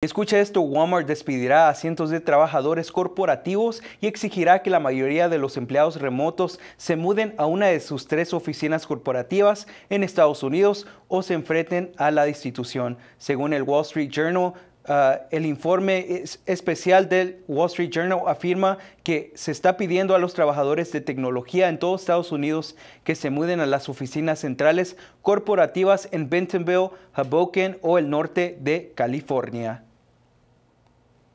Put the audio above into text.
Escucha esto, Walmart despedirá a cientos de trabajadores corporativos y exigirá que la mayoría de los empleados remotos se muden a una de sus tres oficinas corporativas en Estados Unidos o se enfrenten a la destitución. Según el Wall Street Journal, ah, el informe especial del Wall Street Journal afirma que se está pidiendo a los trabajadores de tecnología en todos Estados Unidos que se muden a las oficinas centrales corporativas en Bentonville, Hoboken o el norte de California.